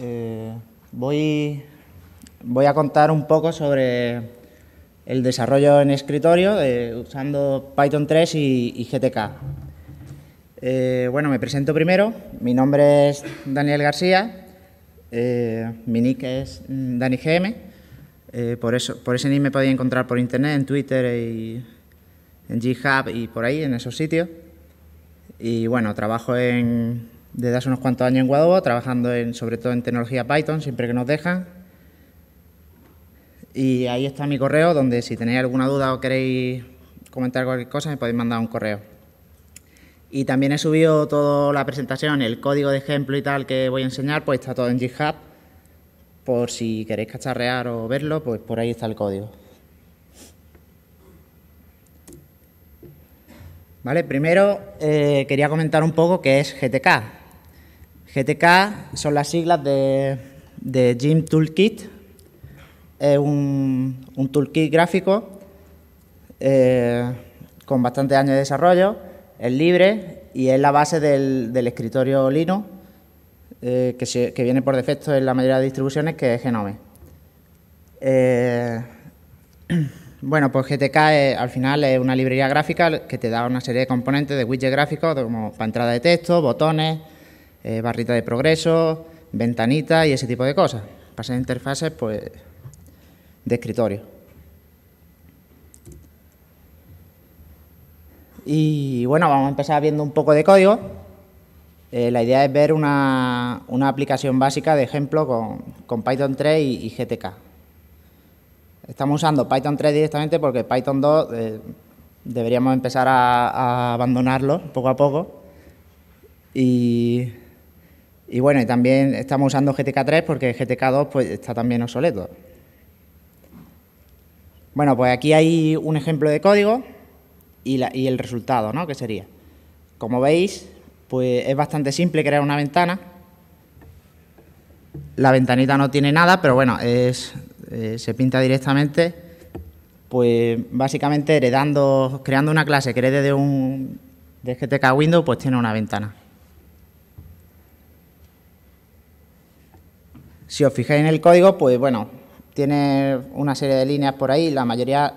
Eh, voy, voy a contar un poco sobre el desarrollo en escritorio eh, usando Python 3 y, GTK. Eh, bueno, me presento primero. Mi nombre es Daniel García. mi nick es DaniGM. por, eso, por ese nick me podéis encontrar por internet, en Twitter, y, en GitHub y por ahí, en esos sitios. Y bueno, trabajo en desde hace unos cuantos años en Guadobo, trabajando en, sobre todo en tecnología Python, siempre que nos dejan. Y ahí está mi correo, donde si tenéis alguna duda o queréis comentar cualquier cosa, me podéis mandar un correo. Y también he subido toda la presentación, el código de ejemplo y tal que voy a enseñar, pues está todo en GitHub. Por si queréis cacharrear o verlo, pues por ahí está el código. ¿Vale? Primero eh, quería comentar un poco qué es GTK. GTK son las siglas de, de Gym Toolkit, es un, un toolkit gráfico eh, con bastantes años de desarrollo, es libre y es la base del, escritorio Linux eh, que, que, viene por defecto en la mayoría de distribuciones, que es Genome. Bueno, pues GTK eh, al final es una librería gráfica que te da una serie de componentes de widget gráficos como para entrada de texto, botones, eh, barrita de progreso, ventanita y ese tipo de cosas. Para ser interfaces pues, de escritorio. Y bueno, vamos a empezar viendo un poco de código. Eh, la idea es ver una, aplicación básica de ejemplo con, Python 3 y GTK. Estamos usando Python 3 directamente porque Python 2 eh, deberíamos empezar a, abandonarlo poco a poco. Y, bueno, y también estamos usando GTK 3 porque GTK 2 pues, está también obsoleto. Bueno, pues aquí hay un ejemplo de código y, y el resultado, ¿no? Que sería. Como veis, pues es bastante simple crear una ventana. La ventanita no tiene nada, pero bueno, es eh, se pinta directamente, pues básicamente heredando, creando una clase que herede de un de GTK este Windows, pues tiene una ventana. Si os fijáis en el código, pues bueno, tiene una serie de líneas por ahí, la mayoría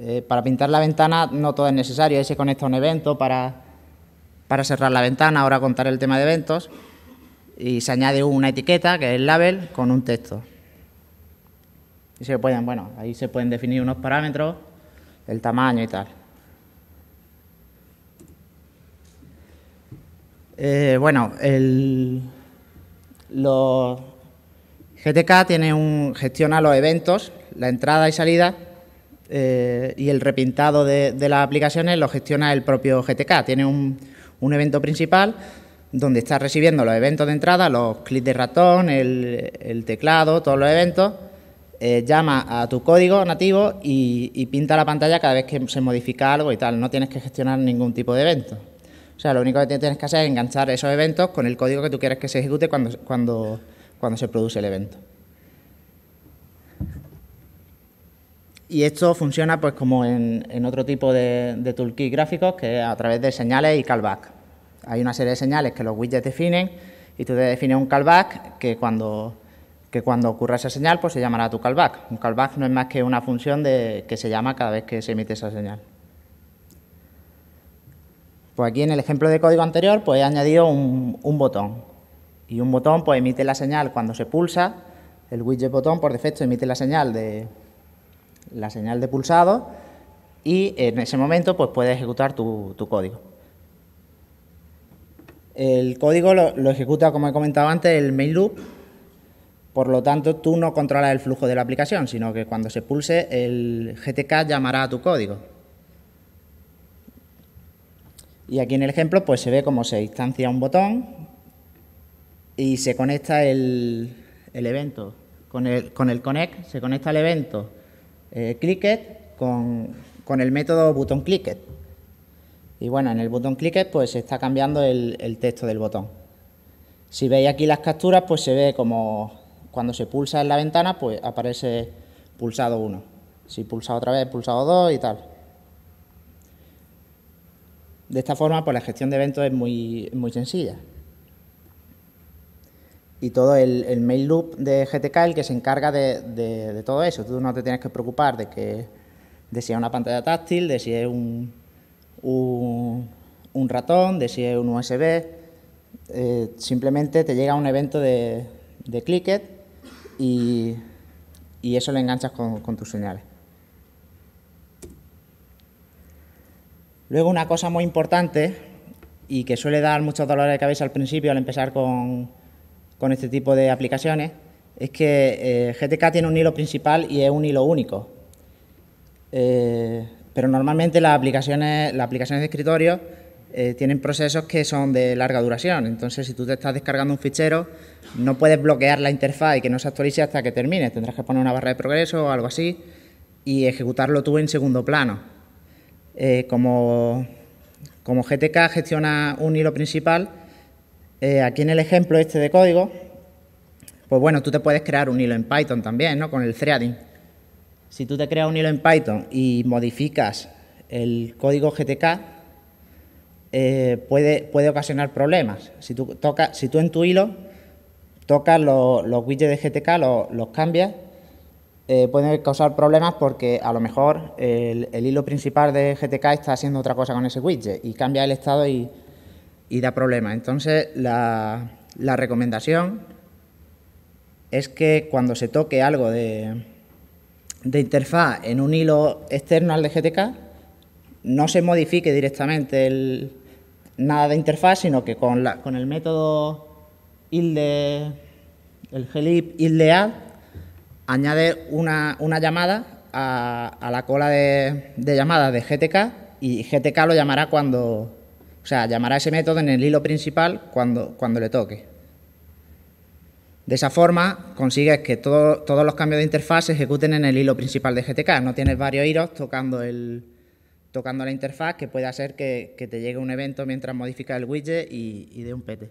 eh, para pintar la ventana no todo es necesario, ahí se conecta un evento para, para cerrar la ventana, ahora contar el tema de eventos, y se añade una etiqueta, que es el label, con un texto. Y se pueden, bueno, ahí se pueden definir unos parámetros, el tamaño y tal. Eh, bueno, el, GTK tiene un, gestiona los eventos, la entrada y salida, eh, y el repintado de, las aplicaciones lo gestiona el propio GTK. Tiene un, un evento principal donde está recibiendo los eventos de entrada, los clics de ratón, el teclado, todos los eventos eh, llama a tu código nativo y, pinta la pantalla cada vez que se modifica algo y tal. No tienes que gestionar ningún tipo de evento. O sea, lo único que tienes que hacer es enganchar esos eventos con el código que tú quieres que se ejecute cuando, cuando, se produce el evento. Y esto funciona pues como en, otro tipo de, de, toolkit gráficos, que es a través de señales y callback. Hay una serie de señales que los widgets definen y tú te defines un callback que cuando que cuando ocurra esa señal pues se llamará tu callback. Un callback no es más que una función de, que se llama cada vez que se emite esa señal. Pues aquí en el ejemplo de código anterior pues he añadido un, botón y un botón pues emite la señal cuando se pulsa. El widget botón por defecto emite la señal de la señal de pulsado y en ese momento pues puede ejecutar tu, código. El código lo, lo ejecuta, como he comentado antes, el main loop, por lo tanto, tú no controlas el flujo de la aplicación, sino que cuando se pulse, el GTK llamará a tu código. Y aquí en el ejemplo, pues se ve cómo se instancia un botón y se conecta el, evento. Con el, connect se conecta el evento eh, clicket con, el método botón clicket. Y bueno, en el botón clicket pues se está cambiando el, el texto del botón. Si veis aquí las capturas, pues se ve como cuando se pulsa en la ventana, pues aparece pulsado 1. Si pulsa otra vez, pulsado 2 y tal. De esta forma, pues la gestión de eventos es muy, muy sencilla. Y todo el, mail loop de GTK el que se encarga de, todo eso. Tú no te tienes que preocupar de que de si es una pantalla táctil, de si es un, ratón, de si es un USB. Eh, simplemente te llega un evento de, de Clicket y, eso le enganchas con, tus señales. Luego una cosa muy importante y que suele dar muchos dolores de cabeza al principio al empezar con, con este tipo de aplicaciones es que eh, GTK tiene un hilo principal y es un hilo único. Eh, pero normalmente las aplicaciones, las aplicaciones de escritorio eh, tienen procesos que son de larga duración. Entonces, si tú te estás descargando un fichero, no puedes bloquear la interfaz y que no se actualice hasta que termine. Tendrás que poner una barra de progreso o algo así y ejecutarlo tú en segundo plano. Eh, como, GTK gestiona un hilo principal, eh, aquí en el ejemplo este de código, pues bueno, tú te puedes crear un hilo en Python también, ¿no? Con el threading. Si tú te creas un hilo en Python y modificas el código GTK, eh, puede, puede ocasionar problemas. Si tú, si tú en tu hilo tocas los widgets de GTK, los cambias, eh, pueden causar problemas porque a lo mejor el, hilo principal de GTK está haciendo otra cosa con ese widget y cambia el estado y, y da problemas. Entonces, la, la, recomendación es que cuando se toque algo de, de interfaz en un hilo externo al de GTK, no se modifique directamente el, nada de interfaz, sino que con, el método ilde, el glip añade una, llamada a, la cola de, llamadas de GTK y GTK lo llamará cuando, o sea, llamará ese método en el hilo principal cuando, cuando le toque. De esa forma consigues que todos los cambios de interfaz se ejecuten en el hilo principal de GTK. No tienes varios hilos tocando el, tocando la interfaz que pueda hacer que, te llegue un evento mientras modifica el widget y, dé un pete.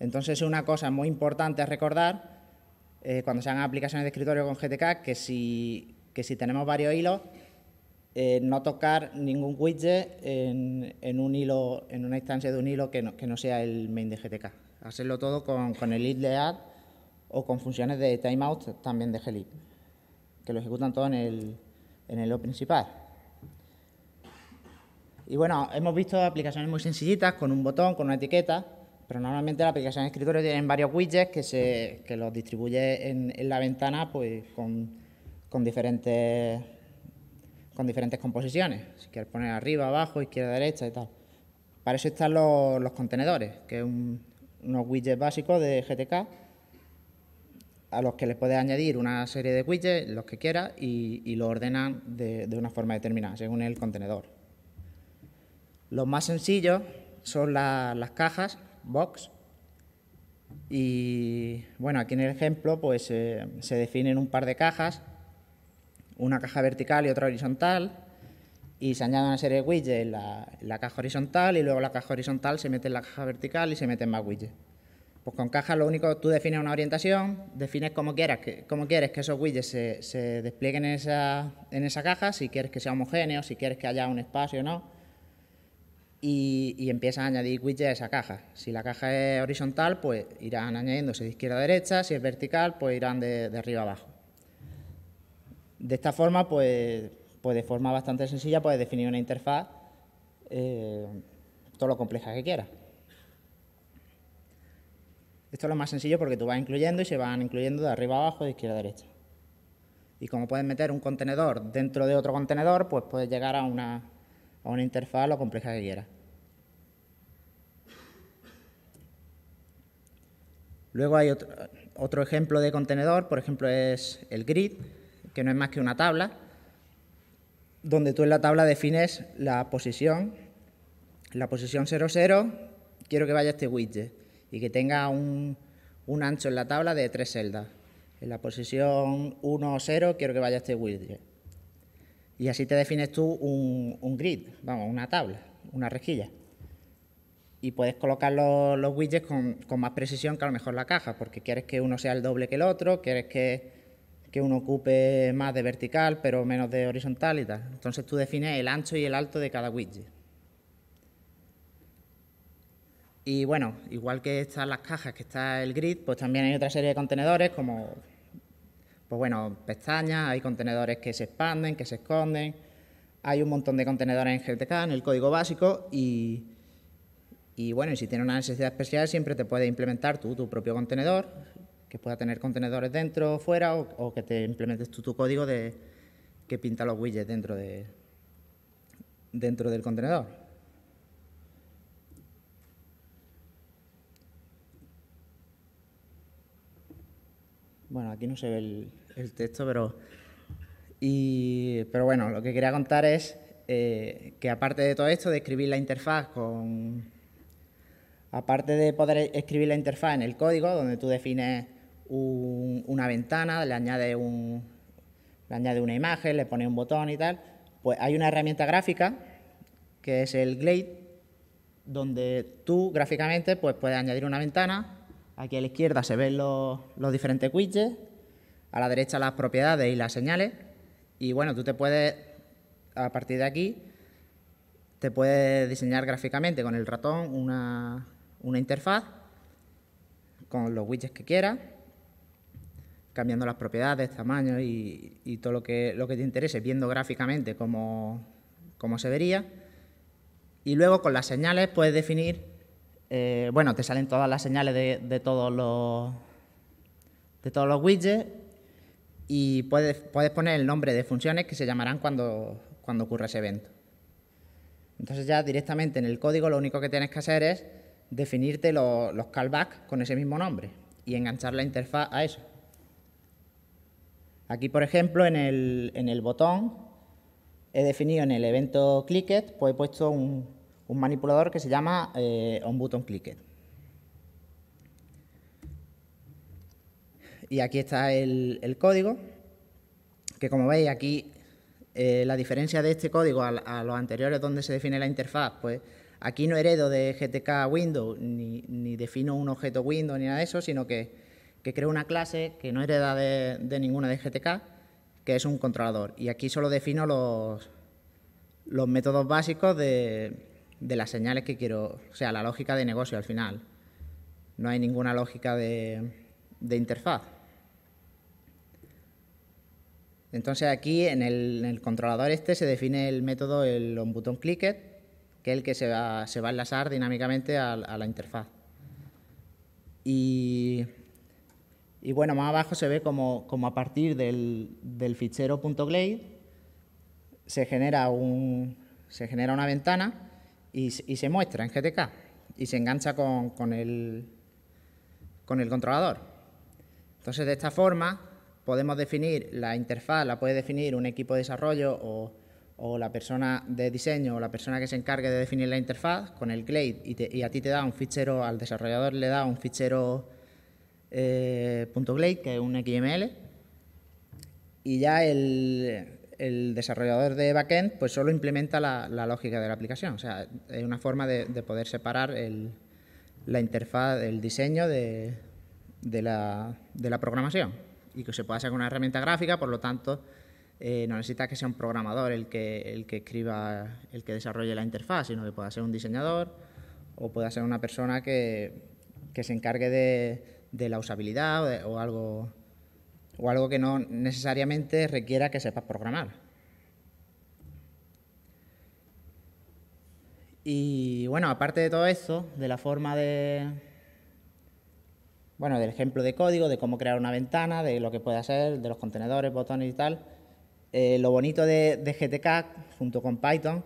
Entonces, es una cosa muy importante recordar eh, cuando se hagan aplicaciones de escritorio con GTK, que si, que si tenemos varios hilos, eh, no tocar ningún widget en, un hilo, en una instancia de un hilo que no, sea el main de GTK. Hacerlo todo con, el lead de add o con funciones de timeout también de GLIB que lo ejecutan todo en el, en el O principal. Y bueno, hemos visto aplicaciones muy sencillitas, con un botón, con una etiqueta, pero normalmente la aplicación de escritorio tienen varios widgets que, se, que los distribuye en, la ventana pues, con, con, diferentes, con diferentes composiciones. Si quieres poner arriba, abajo, izquierda, derecha y tal. Para eso están los, los contenedores, que es un, unos widgets básicos de GTK a los que les puede añadir una serie de widgets, los que quiera, y, lo ordenan de, una forma determinada, según el contenedor. Los más sencillos son las cajas, box, y bueno, aquí en el ejemplo pues eh, se definen un par de cajas, una caja vertical y otra horizontal, y se añaden una serie de widgets en la, la caja horizontal, y luego la caja horizontal se mete en la caja vertical y se meten más widgets. Pues con cajas lo único, tú defines una orientación, defines cómo quieras, quieres que esos widgets se, desplieguen en esa, caja, si quieres que sea homogéneo, si quieres que haya un espacio o no. Y, empiezas a añadir widgets a esa caja. Si la caja es horizontal, pues irán añadiéndose de izquierda a derecha, si es vertical, pues irán de, arriba a abajo. De esta forma, pues, pues, de forma bastante sencilla, puedes definir una interfaz eh, todo lo compleja que quieras. Esto es lo más sencillo porque tú vas incluyendo y se van incluyendo de arriba a abajo, de izquierda a derecha. Y como puedes meter un contenedor dentro de otro contenedor, pues puedes llegar a una, interfaz lo compleja que quieras. Luego hay otro, otro, ejemplo de contenedor, por ejemplo, es el grid, que no es más que una tabla, donde tú en la tabla defines la posición, la posición 00, quiero que vaya este widget y que tenga un, ancho en la tabla de tres celdas. En la posición 1 o 0 quiero que vaya este widget. Y así te defines tú un, grid, vamos, una tabla, una rejilla. Y puedes colocar los, widgets con, más precisión que a lo mejor la caja, porque quieres que uno sea el doble que el otro, quieres que, que uno ocupe más de vertical pero menos de horizontal y tal. Entonces tú defines el ancho y el alto de cada widget. Y bueno, igual que están las cajas, que está el grid, pues también hay otra serie de contenedores como, pues bueno, pestañas, hay contenedores que se expanden, que se esconden, hay un montón de contenedores en GTK, en el código básico y, bueno, y si tienes una necesidad especial siempre te puedes implementar tú tu propio contenedor, que pueda tener contenedores dentro o fuera o, que te implementes tú tu código de, que pinta los widgets dentro, de, dentro del contenedor. Bueno, aquí no se ve el, texto, pero. Y, pero bueno, lo que quería contar es eh, que aparte de todo esto, de escribir la interfaz con. Aparte de poder escribir la interfaz en el código, donde tú defines una ventana, le añades, un, le añades una imagen, le pones un botón y tal, pues hay una herramienta gráfica que es el Glade, donde tú gráficamente pues, puedes añadir una ventana, Aquí a la izquierda se ven los, diferentes widgets, a la derecha las propiedades y las señales. Y bueno, tú te puedes, a partir de aquí, te puedes diseñar gráficamente con el ratón una, interfaz con los widgets que quieras, cambiando las propiedades, tamaños y, y todo lo que, lo que te interese, viendo gráficamente cómo, cómo se vería. Y luego con las señales puedes definir eh, bueno, te salen todas las señales de, todos los de todos los widgets y puedes, puedes poner el nombre de funciones que se llamarán cuando, cuando ocurra ese evento. Entonces ya directamente en el código lo único que tienes que hacer es definirte los callbacks con ese mismo nombre y enganchar la interfaz a eso. Aquí, por ejemplo, en el, en el botón he definido en el evento clicket, pues he puesto un, un manipulador que se llama eh, Y aquí está el, código, que como veis aquí eh, la diferencia de este código a, los anteriores donde se define la interfaz, pues aquí no heredo de GTK Windows, ni, ni defino un objeto Windows ni nada de eso, sino que, que creo una clase que no hereda de, de ninguna de GTK, que es un controlador. Y aquí solo defino los, los métodos básicos de, de las señales que quiero, o sea, la lógica de negocio al final. No hay ninguna lógica de, interfaz. Entonces aquí en el, controlador este se define el método el button click que es el que se va, a enlazar dinámicamente a, la interfaz. Y, bueno, más abajo se ve como, como a partir del, del fichero .glade se genera, un, se genera una ventana y, se muestra en GTK y se engancha con, con, el, con el controlador. Entonces, de esta forma, podemos definir la interfaz, la puede definir un equipo de desarrollo o, la persona de diseño o la persona que se encargue de definir la interfaz con el Glade y, a ti te da un fichero, al desarrollador le da un fichero eh, .glade, que es un XML, y ya el, el desarrollador de backend pues solo implementa la, lógica de la aplicación. O sea, es una forma de, poder separar el, la interfaz, el diseño de, la, programación y que se pueda hacer con una herramienta gráfica, por lo tanto, eh, no necesita que sea un programador el que, escriba, el que desarrolle la interfaz, sino que pueda ser un diseñador o pueda ser una persona que, se encargue de, la usabilidad o algo o algo que no necesariamente requiera que sepas programar. Y bueno, aparte de todo esto, de la forma de... Bueno, del ejemplo de código, de cómo crear una ventana, de lo que puede hacer, de los contenedores, botones y tal. Eh, lo bonito de, GTK junto con Python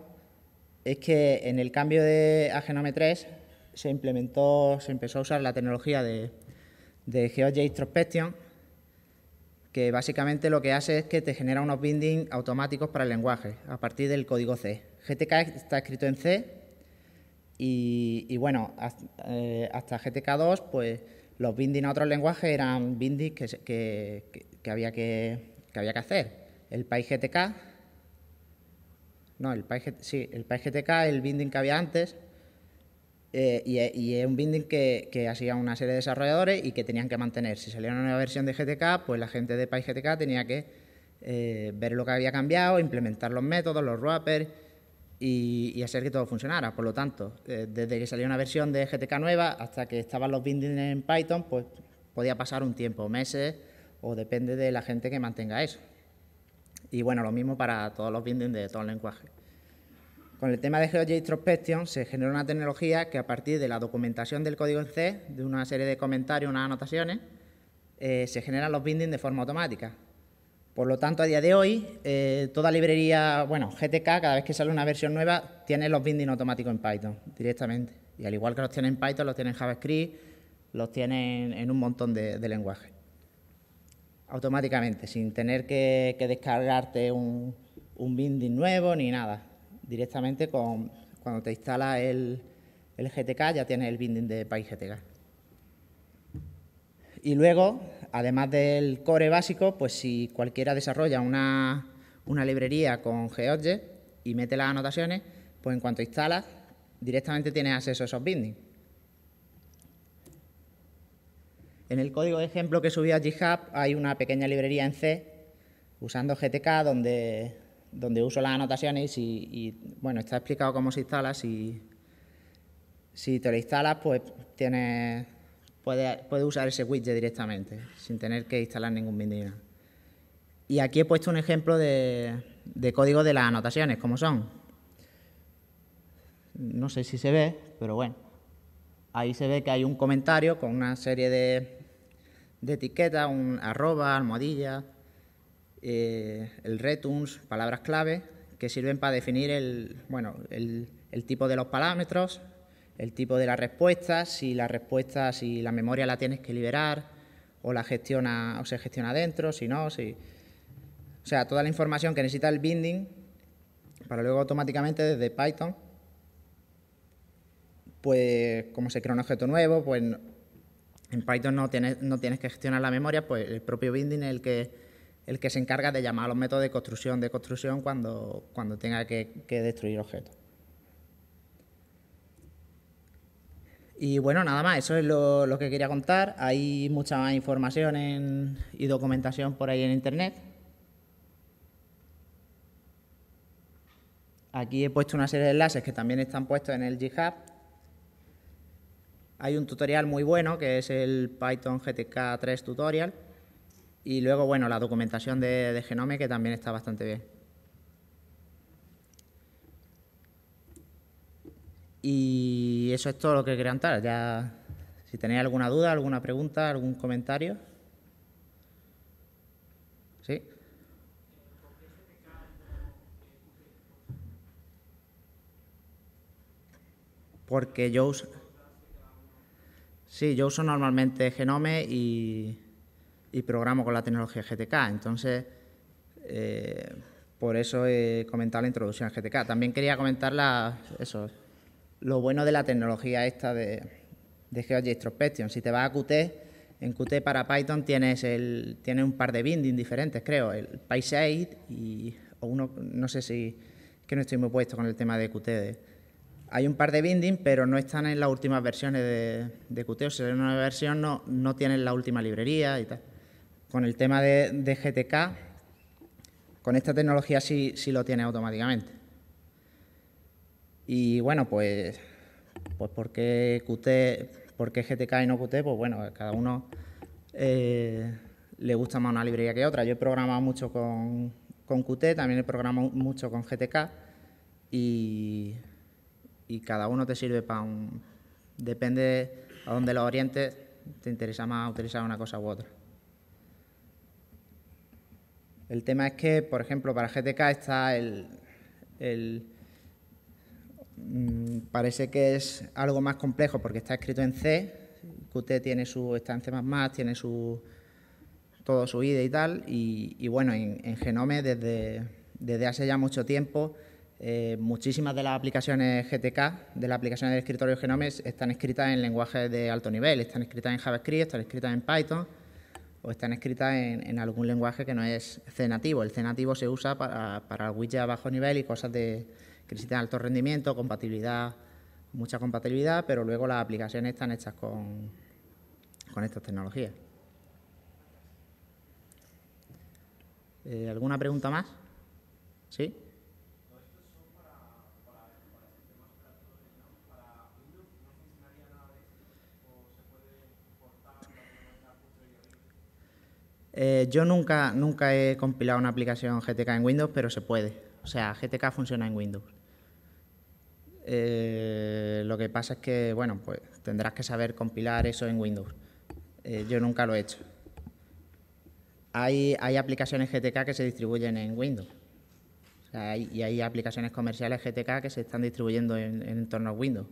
es que en el cambio de, a 3 se implementó, se empezó a usar la tecnología de, de GeoJ Introspection, que básicamente lo que hace es que te genera unos bindings automáticos para el lenguaje a partir del código C. GTK está escrito en C y, bueno, eh, hasta, GTK2, pues los bindings a otros lenguajes eran bindings que, que, había que, había que hacer. El PyGTK, no, el PyGTK, sí, el PyGTK, el binding que había antes, eh, eh, y, es un binding que, hacía una serie de desarrolladores y que tenían que mantener. Si salía una nueva versión de GTK, pues la gente de PyGTK tenía que eh, ver lo que había cambiado, implementar los métodos, los wrappers y, hacer que todo funcionara. Por lo tanto, desde que salía una versión de GTK nueva hasta que estaban los bindings en Python, pues podía pasar un tiempo, meses, o depende de la gente que mantenga eso. Y bueno, lo mismo para todos los bindings de todo el lenguaje. Con el tema de GeoJ Introspection se genera una tecnología que a partir de la documentación del código en C, de una serie de comentarios, unas anotaciones, eh, se generan los bindings de forma automática. Por lo tanto, a día de hoy, eh, toda librería, bueno, GTK, cada vez que sale una versión nueva, tiene los bindings automáticos en Python directamente. Y al igual que los tiene en Python, los tiene en JavaScript, los tiene en un montón de, lenguajes. Automáticamente, sin tener que, descargarte un binding nuevo ni nada directamente con, cuando te instala el, GTK ya tienes el binding de PyGTK. Y luego, además del core básico, pues si cualquiera desarrolla una, una librería con GeoJet y mete las anotaciones, pues en cuanto instalas, directamente tienes acceso a esos bindings. En el código de ejemplo que subí a GitHub hay una pequeña librería en C usando GTK donde donde uso las anotaciones y, bueno, está explicado cómo se instala. Si, si te lo instalas, pues tienes, puedes, puede usar ese widget directamente, sin tener que instalar ningún bindina. Y aquí he puesto un ejemplo de, código de las anotaciones, como son. No sé si se ve, pero bueno. Ahí se ve que hay un comentario con una serie de, de etiquetas, un arroba, almohadilla, eh, el retunes, palabras clave, que sirven para definir el, bueno, el, tipo de los parámetros, el tipo de la respuesta, si la respuesta, si la memoria la tienes que liberar o la gestiona o se gestiona adentro si no, si o sea, toda la información que necesita el binding para luego automáticamente desde Python pues como se crea un objeto nuevo, pues en Python no tienes, no tienes que gestionar la memoria, pues el propio binding es el que el que se encarga de llamar a los métodos de construcción de construcción cuando, cuando tenga que, destruir objetos. Y bueno, nada más, eso es lo, que quería contar. Hay mucha más información y documentación por ahí en Internet. Aquí he puesto una serie de enlaces que también están puestos en el GitHub. Hay un tutorial muy bueno que es el Python GTK3 Tutorial, y luego, bueno, la documentación de, Genome, que también está bastante bien. Y eso es todo lo que quería contar. Ya, si tenéis alguna duda, alguna pregunta, algún comentario. ¿Sí? Porque yo uso... Sí, yo uso normalmente Genome y y programo con la tecnología GTK. Entonces, eh, por eso he comentado la introducción a GTK. También quería comentar eso, lo bueno de la tecnología esta de, de Si te vas a Qt, en Qt para Python tienes, el, tienes un par de bindings diferentes, creo, el PySide y o uno, no sé si, que no estoy muy puesto con el tema de Qt. hay un par de bindings, pero no están en las últimas versiones de, Qt. O sea, en una versión no, no tienen la última librería y tal con el tema de, GTK, con esta tecnología sí, lo tiene automáticamente. Y bueno, pues, pues ¿por, qué QT, GTK y no Qt? Pues bueno, cada uno eh, le gusta más una librería que otra. Yo he programado mucho con, Qt, también he programado mucho con GTK y, y cada uno te sirve para un... Depende a dónde lo orientes, te interesa más utilizar una cosa u otra. El tema es que, por ejemplo, para GTK está el, mm, parece que es algo más complejo porque está escrito en C, Qt tiene su, está en C++, tiene su, todo su IDE y tal, y, bueno, en, Genome desde, hace ya mucho tiempo eh, muchísimas de las aplicaciones GTK, de las aplicaciones del escritorio Genome, están escritas en lenguajes de alto nivel, están escritas en JavaScript, están escritas en Python, o están escritas en, algún lenguaje que no es C nativo. El C nativo se usa para, para widgets a bajo nivel y cosas de, que necesitan alto rendimiento, compatibilidad, mucha compatibilidad, pero luego las aplicaciones están hechas con, con estas tecnologías. Eh, ¿Alguna pregunta más? ¿Sí? Eh, yo nunca, nunca he compilado una aplicación GTK en Windows, pero se puede. O sea, GTK funciona en Windows. Eh, lo que pasa es que, bueno, pues tendrás que saber compilar eso en Windows. Eh, yo nunca lo he hecho. Hay, aplicaciones GTK que se distribuyen en Windows. y hay aplicaciones comerciales GTK que se están distribuyendo en, entornos Windows.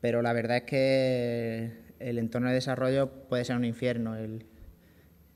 Pero la verdad es que el entorno de desarrollo puede ser un infierno.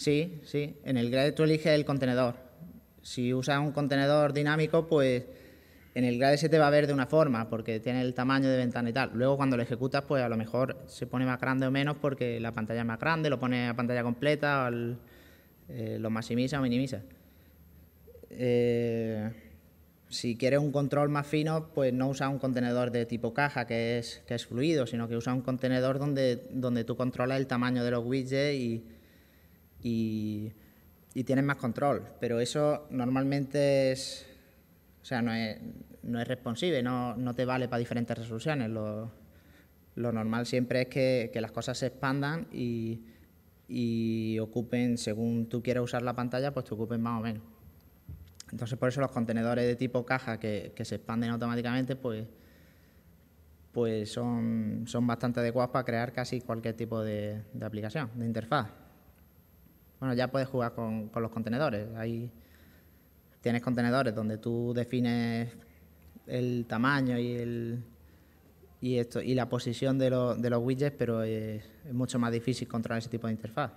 Sí, sí. En el grade tú eliges el contenedor. Si usas un contenedor dinámico, pues en el grade se te va a ver de una forma, porque tiene el tamaño de ventana y tal. Luego cuando lo ejecutas, pues a lo mejor se pone más grande o menos porque la pantalla es más grande, lo pone a pantalla completa, eh, lo maximiza o minimiza. Eh, si quieres un control más fino, pues no usa un contenedor de tipo caja, que es, que fluido, sino que usa un contenedor donde, donde tú controlas el tamaño de los widgets y y, tienes más control. Pero eso normalmente es, o sea, no es, no es responsive, no, te vale para diferentes resoluciones. Lo, normal siempre es que, las cosas se expandan y, ocupen, según tú quieras usar la pantalla, pues te ocupen más o menos. Entonces, por eso los contenedores de tipo caja que, se expanden automáticamente, pues, pues son, son bastante adecuados para crear casi cualquier tipo de aplicación, de interfaz. Bueno, ya puedes jugar con, los contenedores. Ahí tienes contenedores donde tú defines el tamaño y el y esto y la posición de, los widgets, pero es, mucho más difícil controlar ese tipo de interfaz.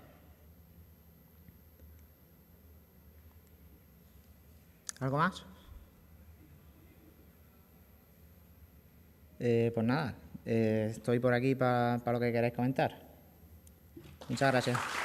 ¿Algo más? Eh, pues nada, eh, estoy por aquí para lo que queráis comentar. Muchas gracias.